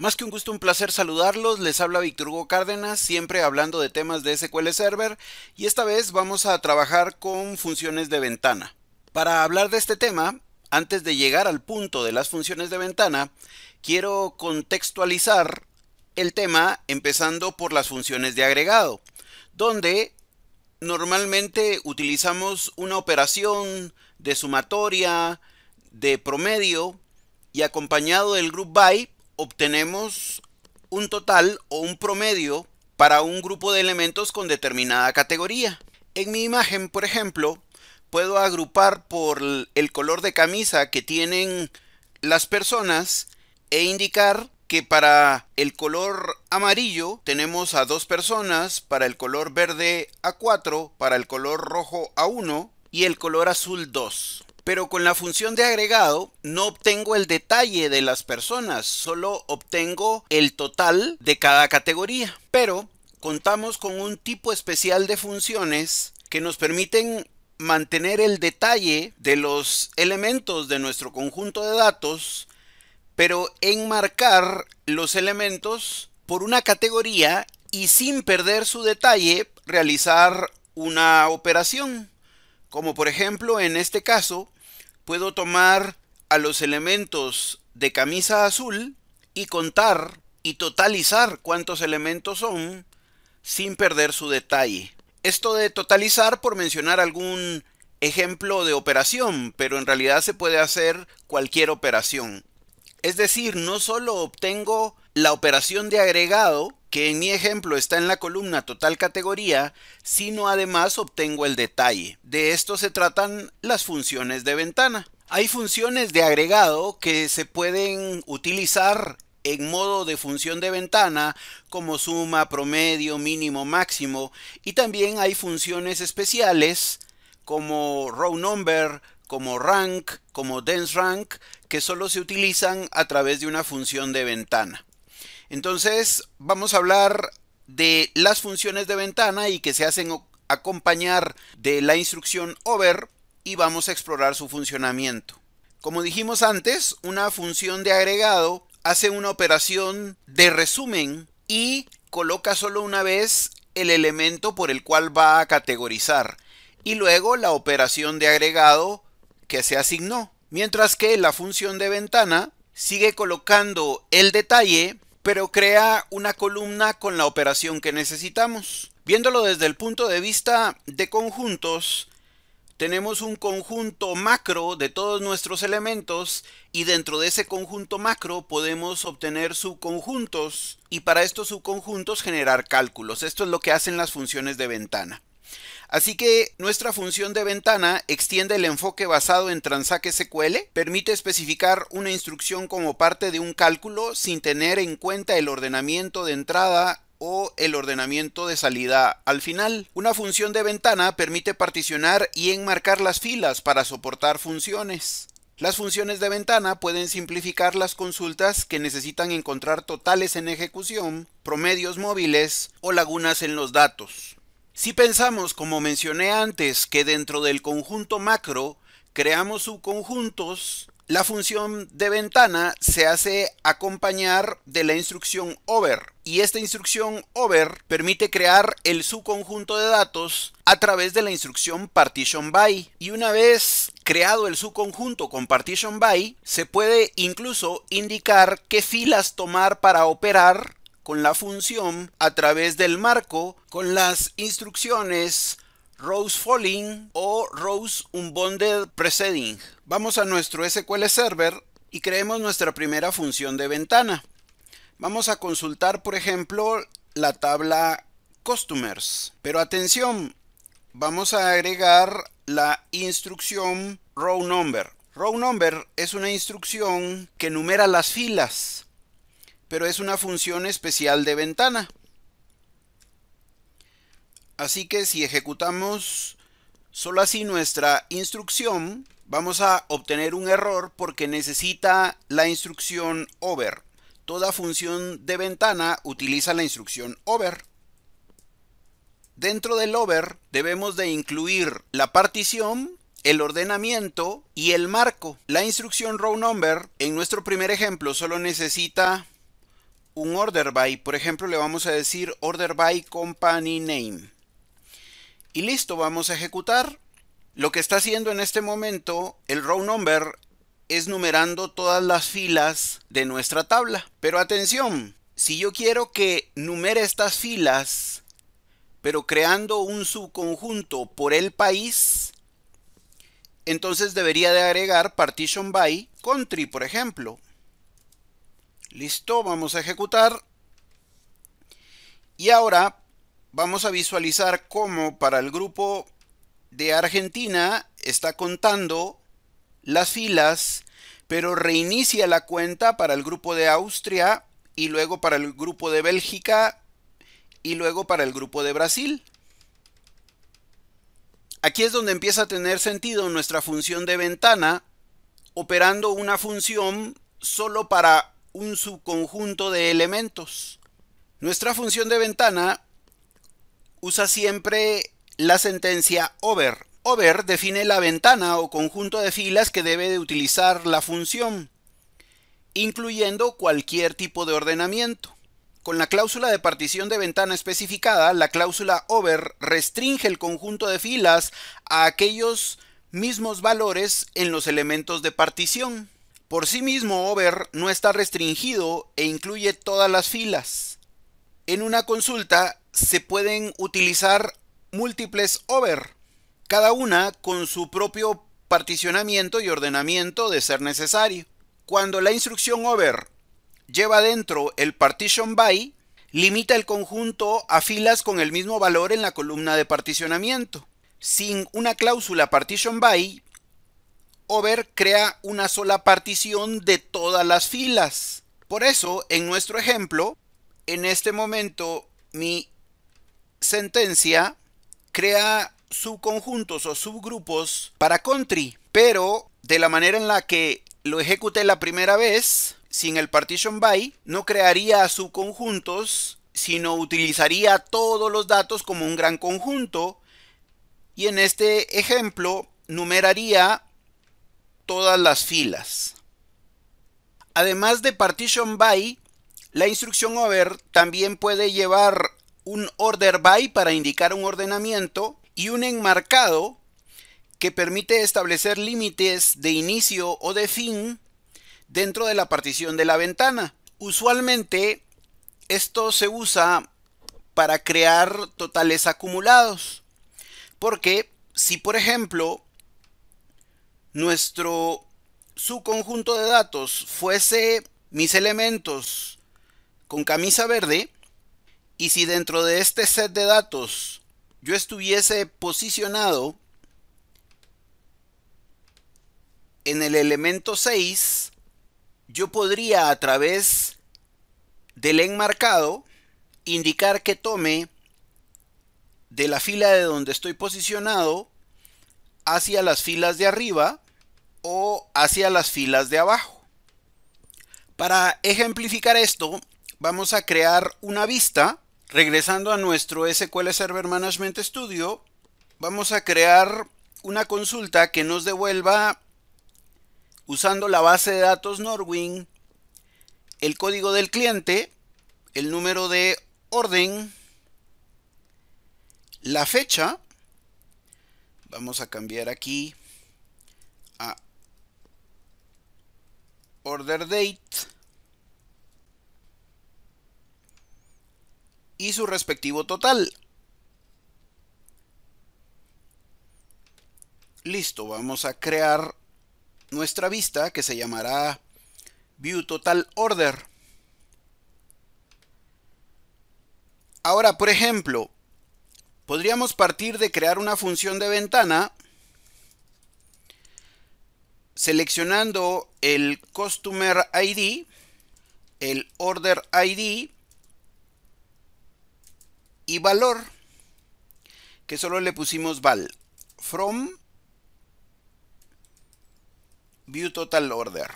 Más que un gusto, un placer saludarlos. Les habla Víctor Hugo Cárdenas, siempre hablando de temas de SQL Server y esta vez vamos a trabajar con funciones de ventana. Para hablar de este tema, antes de llegar al punto de las funciones de ventana, quiero contextualizar el tema empezando por las funciones de agregado, donde normalmente utilizamos una operación de sumatoria, de promedio y acompañado del group by obtenemos un total o un promedio para un grupo de elementos con determinada categoría. En mi imagen, por ejemplo, puedo agrupar por el color de camisa que tienen las personas e indicar que para el color amarillo tenemos a dos personas, para el color verde a cuatro, para el color rojo a uno y el color azul dos. Pero con la función de agregado no obtengo el detalle de las personas, solo obtengo el total de cada categoría. Pero contamos con un tipo especial de funciones que nos permiten mantener el detalle de los elementos de nuestro conjunto de datos, pero enmarcar los elementos por una categoría y sin perder su detalle realizar una operación. Como por ejemplo en este caso, puedo tomar a los elementos de camisa azul y contar y totalizar cuántos elementos son sin perder su detalle. Esto de totalizar por mencionar algún ejemplo de operación, pero en realidad se puede hacer cualquier operación. Es decir, no solo obtengo la operación de agregado, que en mi ejemplo está en la columna total categoría, sino además obtengo el detalle. De esto se tratan las funciones de ventana. Hay funciones de agregado que se pueden utilizar en modo de función de ventana como suma, promedio, mínimo, máximo y también hay funciones especiales como row number, como rank, como dense rank que solo se utilizan a través de una función de ventana. Entonces vamos a hablar de las funciones de ventana y que se hacen acompañar de la instrucción over y vamos a explorar su funcionamiento. Como dijimos antes, una función de agregado hace una operación de resumen y coloca solo una vez el elemento por el cual va a categorizar y luego la operación de agregado que se asignó. Mientras que la función de ventana sigue colocando el detalle pero crea una columna con la operación que necesitamos. Viéndolo desde el punto de vista de conjuntos, tenemos un conjunto macro de todos nuestros elementos y dentro de ese conjunto macro podemos obtener subconjuntos y para estos subconjuntos generar cálculos. Esto es lo que hacen las funciones de ventana. Así que nuestra función de ventana extiende el enfoque basado en transaque SQL, permite especificar una instrucción como parte de un cálculo sin tener en cuenta el ordenamiento de entrada o el ordenamiento de salida al final. Una función de ventana permite particionar y enmarcar las filas para soportar funciones. Las funciones de ventana pueden simplificar las consultas que necesitan encontrar totales en ejecución, promedios móviles o lagunas en los datos. Si pensamos, como mencioné antes, que dentro del conjunto macro creamos subconjuntos, la función de ventana se hace acompañar de la instrucción over y esta instrucción over permite crear el subconjunto de datos a través de la instrucción partition by y una vez creado el subconjunto con partition by se puede incluso indicar qué filas tomar para operar con la función a través del marco con las instrucciones Rose Falling o Rose Unbounded Preceding. Vamos a nuestro SQL Server y creemos nuestra primera función de ventana. Vamos a consultar, por ejemplo, la tabla Customers. Pero atención, vamos a agregar la instrucción Row Number. Row Number es una instrucción que numera las filas pero es una función especial de ventana. Así que si ejecutamos solo así nuestra instrucción, vamos a obtener un error porque necesita la instrucción over. Toda función de ventana utiliza la instrucción over. Dentro del over debemos de incluir la partición, el ordenamiento y el marco. La instrucción row number en nuestro primer ejemplo solo necesita un order by. Por ejemplo, le vamos a decir order by company name. Y listo, vamos a ejecutar. Lo que está haciendo en este momento el row number es numerando todas las filas de nuestra tabla. Pero atención, si yo quiero que numere estas filas, pero creando un subconjunto por el país, entonces debería de agregar partition by country, por ejemplo. Listo, vamos a ejecutar. Y ahora vamos a visualizar cómo para el grupo de Argentina está contando las filas, pero reinicia la cuenta para el grupo de Austria y luego para el grupo de Bélgica y luego para el grupo de Brasil. Aquí es donde empieza a tener sentido nuestra función de ventana, operando una función solo para un subconjunto de elementos. Nuestra función de ventana usa siempre la sentencia over. Over define la ventana o conjunto de filas que debe de utilizar la función, incluyendo cualquier tipo de ordenamiento. Con la cláusula de partición de ventana especificada, la cláusula over restringe el conjunto de filas a aquellos mismos valores en los elementos de partición. Por sí mismo, over no está restringido e incluye todas las filas. En una consulta se pueden utilizar múltiples over, cada una con su propio particionamiento y ordenamiento de ser necesario. Cuando la instrucción over lleva dentro el partition by, limita el conjunto a filas con el mismo valor en la columna de particionamiento. Sin una cláusula partition by, over crea una sola partición de todas las filas. Por eso, en nuestro ejemplo, en este momento mi sentencia crea subconjuntos o subgrupos para country, pero de la manera en la que lo ejecuté la primera vez, sin el partition by, no crearía subconjuntos, sino utilizaría todos los datos como un gran conjunto. Y en este ejemplo, numeraría todas las filas. Además de partition by, la instrucción over también puede llevar un order by para indicar un ordenamiento y un enmarcado que permite establecer límites de inicio o de fin dentro de la partición de la ventana. Usualmente esto se usa para crear totales acumulados. Porque si por ejemplo nuestro subconjunto de datos fuese mis elementos con camisa verde, y si dentro de este set de datos yo estuviese posicionado en el elemento 6, yo podría a través del enmarcado indicar que tome de la fila de donde estoy posicionado hacia las filas de arriba o hacia las filas de abajo. Para ejemplificar esto, vamos a crear una vista. Regresando a nuestro SQL Server Management Studio, vamos a crear una consulta que nos devuelva usando la base de datos Norwin, el código del cliente, el número de orden, la fecha Vamos a cambiar aquí a order date y su respectivo total. Listo, vamos a crear nuestra vista que se llamará view total order. Ahora, por ejemplo, Podríamos partir de crear una función de ventana seleccionando el Customer ID, el Order ID y valor, que solo le pusimos val, from view total order.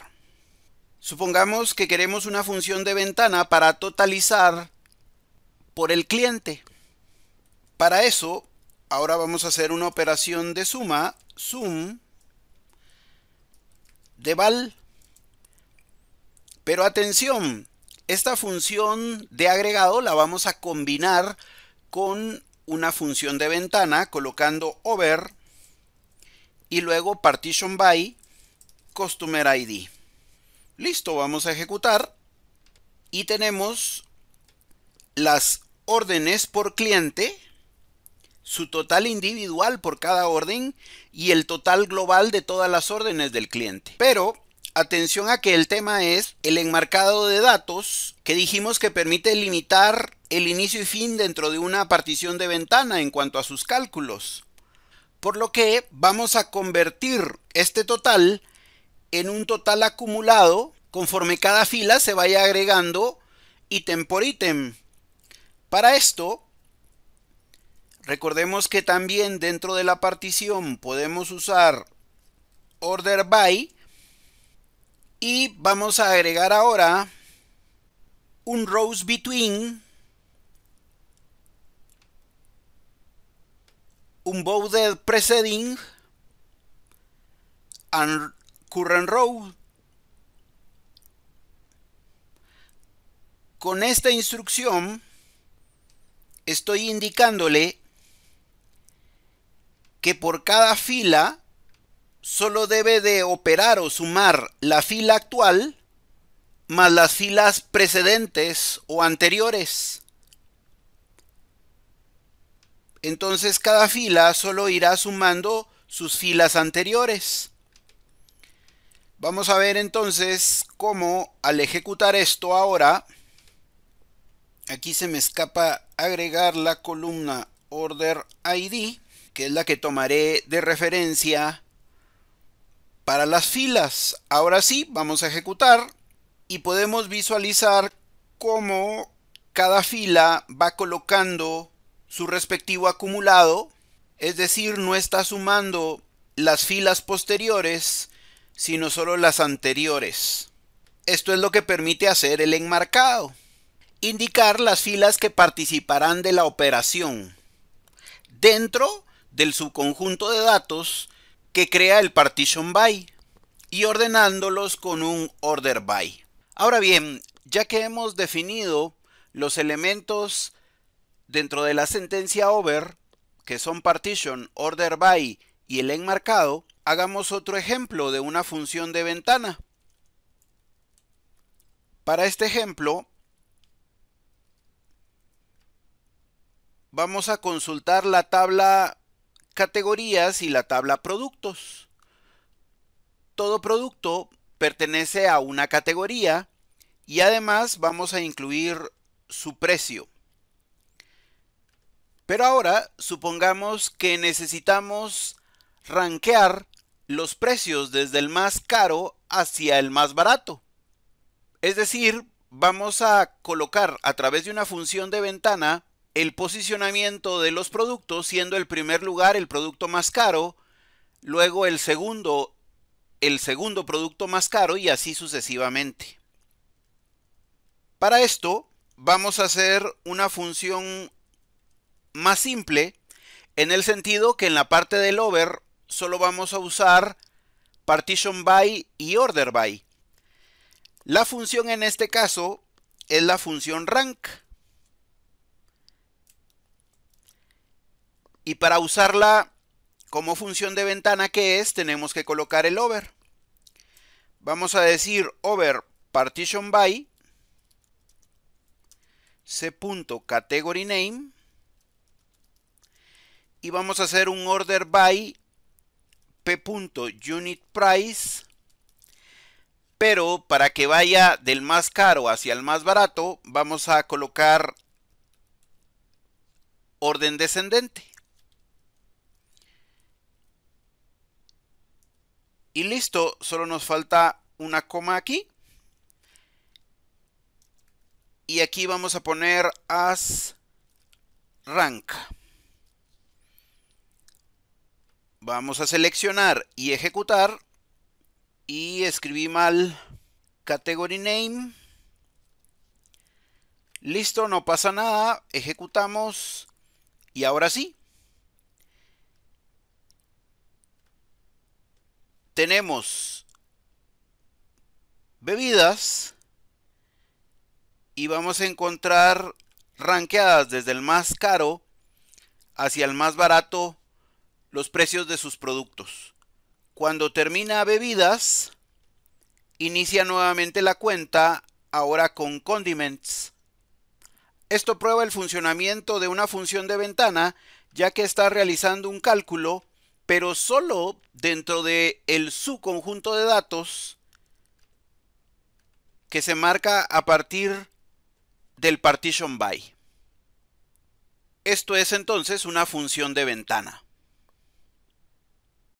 Supongamos que queremos una función de ventana para totalizar por el cliente. Para eso, ahora vamos a hacer una operación de suma, sum, de val. Pero atención, esta función de agregado la vamos a combinar con una función de ventana colocando over y luego partition by customer ID. Listo, vamos a ejecutar y tenemos las órdenes por cliente su total individual por cada orden y el total global de todas las órdenes del cliente. Pero atención a que el tema es el enmarcado de datos que dijimos que permite limitar el inicio y fin dentro de una partición de ventana en cuanto a sus cálculos. Por lo que vamos a convertir este total en un total acumulado conforme cada fila se vaya agregando ítem por ítem. Para esto Recordemos que también dentro de la partición podemos usar order by y vamos a agregar ahora un rows between un bounded preceding and current row con esta instrucción estoy indicándole que por cada fila solo debe de operar o sumar la fila actual más las filas precedentes o anteriores. Entonces cada fila solo irá sumando sus filas anteriores. Vamos a ver entonces cómo al ejecutar esto ahora, aquí se me escapa agregar la columna order ID que es la que tomaré de referencia para las filas. Ahora sí, vamos a ejecutar y podemos visualizar cómo cada fila va colocando su respectivo acumulado, es decir, no está sumando las filas posteriores, sino solo las anteriores. Esto es lo que permite hacer el enmarcado, indicar las filas que participarán de la operación. Dentro del subconjunto de datos que crea el partition by y ordenándolos con un order by. Ahora bien, ya que hemos definido los elementos dentro de la sentencia over, que son partition, order by y el enmarcado, hagamos otro ejemplo de una función de ventana. Para este ejemplo, vamos a consultar la tabla categorías y la tabla productos. Todo producto pertenece a una categoría y además vamos a incluir su precio. Pero ahora supongamos que necesitamos rankear los precios desde el más caro hacia el más barato. Es decir, vamos a colocar a través de una función de ventana el posicionamiento de los productos, siendo el primer lugar el producto más caro, luego el segundo, el segundo producto más caro y así sucesivamente. Para esto vamos a hacer una función más simple en el sentido que en la parte del over solo vamos a usar partition by y order by. La función en este caso es la función rank Y para usarla como función de ventana que es, tenemos que colocar el over. Vamos a decir over partition by c.categoryName. y vamos a hacer un order by p.unit price pero para que vaya del más caro hacia el más barato vamos a colocar orden descendente Y listo, solo nos falta una coma aquí. Y aquí vamos a poner as rank. Vamos a seleccionar y ejecutar. Y escribí mal category name. Listo, no pasa nada. Ejecutamos. Y ahora sí, tenemos bebidas y vamos a encontrar ranqueadas desde el más caro hacia el más barato los precios de sus productos. Cuando termina bebidas, inicia nuevamente la cuenta, ahora con condiments. Esto prueba el funcionamiento de una función de ventana, ya que está realizando un cálculo pero solo dentro de el subconjunto de datos que se marca a partir del partition by. Esto es entonces una función de ventana.